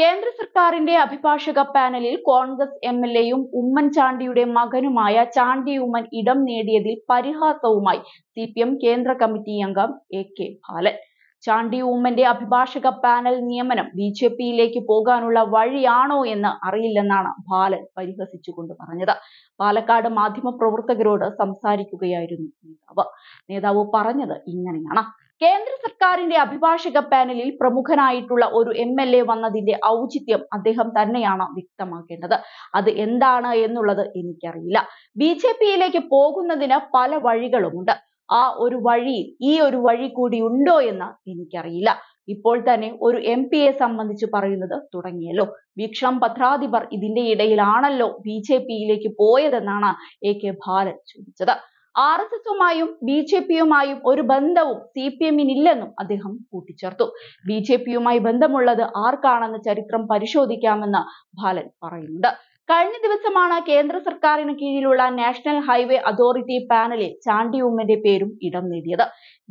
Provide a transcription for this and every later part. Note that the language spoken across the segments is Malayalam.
കേന്ദ്ര സർക്കാരിന്റെ അഭിഭാഷക പാനലിൽ കോൺഗ്രസ് എം എൽ എയും ഉമ്മൻചാണ്ടിയുടെ മകനുമായ ചാണ്ടി ഉമ്മൻ ഇടം നേടിയതിൽ പരിഹാസവുമായി സി പി എം കേന്ദ്ര കമ്മിറ്റി അംഗം എ കെ ബാലൻ ചാണ്ടി ഉമ്മന്റെ അഭിഭാഷക പാനൽ നിയമനം ബി ജെ പിയിലേക്ക് പോകാനുള്ള വഴിയാണോ എന്ന് അറിയില്ലെന്നാണ് ബാലൻ പരിഹസിച്ചുകൊണ്ട് പറഞ്ഞത് പാലക്കാട് മാധ്യമപ്രവർത്തകരോട് സംസാരിക്കുകയായിരുന്നു നേതാവ് നേതാവ് പറഞ്ഞത് ഇങ്ങനെയാണ് കേന്ദ്ര സർക്കാരിന്റെ അഭിഭാഷക പാനലിൽ പ്രമുഖനായിട്ടുള്ള ഒരു എ വന്നതിന്റെ ഔചിത്യം അദ്ദേഹം തന്നെയാണ് വ്യക്തമാക്കേണ്ടത് അത് എന്താണ് എന്നുള്ളത് എനിക്കറിയില്ല BJP യിലേക്ക് പോകുന്നതിന് പല വഴികളുമുണ്ട് ആ ഒരു വഴി ഈ ഒരു വഴി കൂടി ഉണ്ടോ എന്ന് എനിക്കറിയില്ല ഇപ്പോൾ തന്നെ ഒരു എം എ സംബന്ധിച്ച് പറയുന്നത് തുടങ്ങിയല്ലോ വീക്ഷണം പത്രാധിപർ ഇതിന്റെ ഇടയിലാണല്ലോ ബി ജെ പിയിലേക്ക് പോയതെന്നാണ് എ കെ ബാലൻ ചോദിച്ചത് ആർ എസ് എസുമായും ബി ജെ പിയുമായും ഒരു ബന്ധവും സി പി എമ്മിനില്ലെന്നും അദ്ദേഹം കൂട്ടിച്ചേർത്തു ബി ജെ പിയുമായി ബന്ധമുള്ളത് ആർക്കാണെന്ന് ചരിത്രം പരിശോധിക്കാമെന്ന് ബാലൻ പറയുന്നുണ്ട് കഴിഞ്ഞ ദിവസമാണ് കേന്ദ്ര സർക്കാരിന് കീഴിലുള്ള നാഷണൽ ഹൈവേ അതോറിറ്റി പാനലിൽ ചാണ്ടി ഉമ്മന്റെ പേരും ഇടം നേടിയത്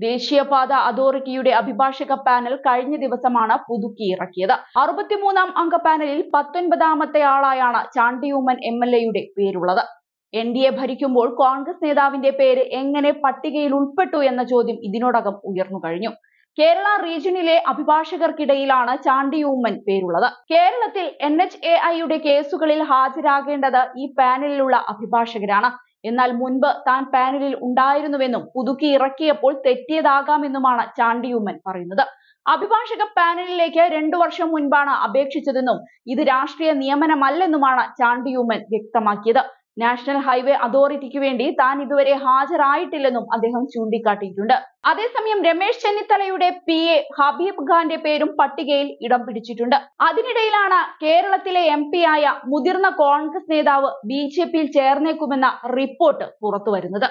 ദേശീയപാത അതോറിറ്റിയുടെ അഭിഭാഷക പാനൽ കഴിഞ്ഞ ദിവസമാണ് പുതുക്കി ഇറക്കിയത് അറുപത്തിമൂന്നാം അംഗ പാനലിൽ പത്തൊൻപതാമത്തെ ആളായാണ് ചാണ്ടി ഉമ്മൻ എം എൽ എയുടെ പേരുള്ളത് എൻ ഡി എ ഭരിക്കുമ്പോൾ കോൺഗ്രസ് നേതാവിന്റെ പേര് എങ്ങനെ പട്ടികയിൽ ഉൾപ്പെട്ടു എന്ന ചോദ്യം ഇതിനോടകം ഉയർന്നു കഴിഞ്ഞു കേരള റീജിയനിലെ അഭിഭാഷകർക്കിടയിലാണ് ചാണ്ടി ഉമ്മൻ പേരുള്ളത് കേരളത്തിൽ എൻ എച്ച് എ ഐയുടെ കേസുകളിൽ ഹാജരാകേണ്ടത് ഈ പാനലിലുള്ള അഭിഭാഷകരാണ് എന്നാൽ മുൻപ് താൻ പാനലിൽ ഉണ്ടായിരുന്നുവെന്നും പുതുക്കി ഇറക്കിയപ്പോൾ തെറ്റിയതാകാമെന്നുമാണ് ചാണ്ടി ഉമ്മൻ പറയുന്നത് അഭിഭാഷക പാനലിലേക്ക് രണ്ടു വർഷം മുൻപാണ് അപേക്ഷിച്ചതെന്നും ഇത് രാഷ്ട്രീയ നിയമനമല്ലെന്നുമാണ് ചാണ്ടി ഉമ്മൻ വ്യക്തമാക്കിയത് നാഷണൽ ഹൈവേ അതോറിറ്റിക്ക് വേണ്ടി താൻ ഇതുവരെ ഹാജരായിട്ടില്ലെന്നും അദ്ദേഹം ചൂണ്ടിക്കാട്ടിയിട്ടുണ്ട് അതേസമയം രമേശ് ചെന്നിത്തലയുടെ പി എ ഹബീബ് ഖാന്റെ പേരും പട്ടികയിൽ ഇടം പിടിച്ചിട്ടുണ്ട് അതിനിടയിലാണ് കേരളത്തിലെ എം ആയ മുതിർന്ന കോൺഗ്രസ് നേതാവ് ബി ജെ പിയിൽ ചേർന്നേക്കുമെന്ന റിപ്പോർട്ട് പുറത്തുവരുന്നത്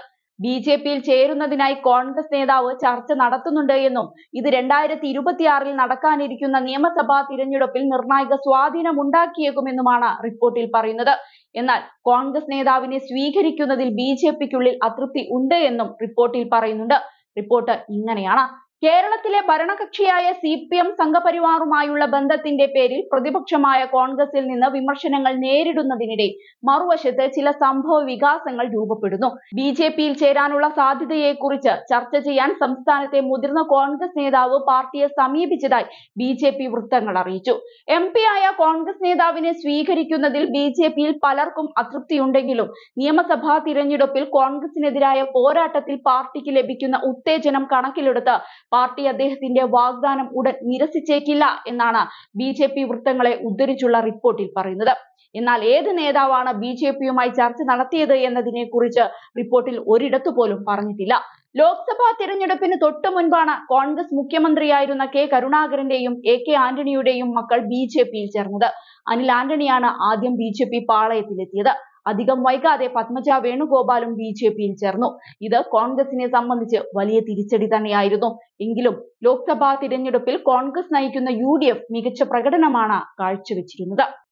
ജെ പിയിൽ ചേരുന്നതിനായി കോൺഗ്രസ് നേതാവ് ചർച്ച നടത്തുന്നുണ്ട് എന്നും ഇത് രണ്ടായിരത്തി ഇരുപത്തിയാറിൽ നടക്കാനിരിക്കുന്ന നിയമസഭാ തിരഞ്ഞെടുപ്പിൽ നിർണായക സ്വാധീനം ഉണ്ടാക്കിയേക്കുമെന്നുമാണ് റിപ്പോർട്ടിൽ പറയുന്നത് എന്നാൽ കോൺഗ്രസ് നേതാവിനെ സ്വീകരിക്കുന്നതിൽ ജെ പിക്കുള്ളിൽ അതൃപ്തി ഉണ്ട് എന്നും റിപ്പോർട്ടിൽ പറയുന്നുണ്ട് റിപ്പോർട്ട് ഇങ്ങനെയാണ് കേരളത്തിലെ ഭരണകക്ഷിയായ സി പി എം സംഘപരിവാറുമായുള്ള ബന്ധത്തിന്റെ പേരിൽ പ്രതിപക്ഷമായ കോൺഗ്രസിൽ നിന്ന് വിമർശനങ്ങൾ നേരിടുന്നതിനിടെ മറുവശത്ത് ചില സംഭവ വികാസങ്ങൾ രൂപപ്പെടുന്നു ബി ജെ പിയിൽ ചേരാനുള്ള സാധ്യതയെക്കുറിച്ച് ചർച്ച ചെയ്യാൻ സംസ്ഥാനത്തെ മുതിർന്ന കോൺഗ്രസ് നേതാവ് പാർട്ടിയെ സമീപിച്ചതായി ബി ജെ പി വൃത്തങ്ങൾ അറിയിച്ചു എം പി ആയ കോൺഗ്രസ് നേതാവിനെ സ്വീകരിക്കുന്നതിൽ ബി ജെ പിയിൽ പലർക്കും അതൃപ്തിയുണ്ടെങ്കിലും നിയമസഭാ തിരഞ്ഞെടുപ്പിൽ കോൺഗ്രസിനെതിരായ പോരാട്ടത്തിൽ പാർട്ടിക്ക് ലഭിക്കുന്ന ഉത്തേജനം കണക്കിലെടുത്ത് പാർട്ടി അദ്ദേഹത്തിന്റെ വാഗ്ദാനം ഉടൻ നിരസിച്ചേക്കില്ല എന്നാണ് ബി ജെ പി വൃത്തങ്ങളെ ഉദ്ധരിച്ചുള്ള റിപ്പോർട്ടിൽ പറയുന്നത് എന്നാൽ ഏത് നേതാവാണ് ബി ജെ പിയുമായി ചർച്ച നടത്തിയത് എന്നതിനെ കുറിച്ച് റിപ്പോർട്ടിൽ ഒരിടത്തു പോലും പറഞ്ഞിട്ടില്ല ലോക്സഭാ തിരഞ്ഞെടുപ്പിന് തൊട്ടു മുൻപാണ് കോൺഗ്രസ് മുഖ്യമന്ത്രിയായിരുന്ന കെ കരുണാകരന്റെയും എ കെ ആന്റണിയുടെയും മക്കൾ ബി ജെ പിയിൽ ചേർന്നത് അനിൽ ആന്റണിയാണ് ആദ്യം ബി ജെ പി പാളയത്തിലെത്തിയത് അധികം വൈകാതെ പത്മജ വേണുഗോപാലും ബി ജെ പിയിൽ ചേർന്നു ഇത് കോൺഗ്രസിനെ സംബന്ധിച്ച് വലിയ തിരിച്ചടി തന്നെയായിരുന്നു എങ്കിലും ലോക്സഭാ തിരഞ്ഞെടുപ്പിൽ കോൺഗ്രസ് നയിക്കുന്ന യു മികച്ച പ്രകടനമാണ് കാഴ്ചവെച്ചിരുന്നത്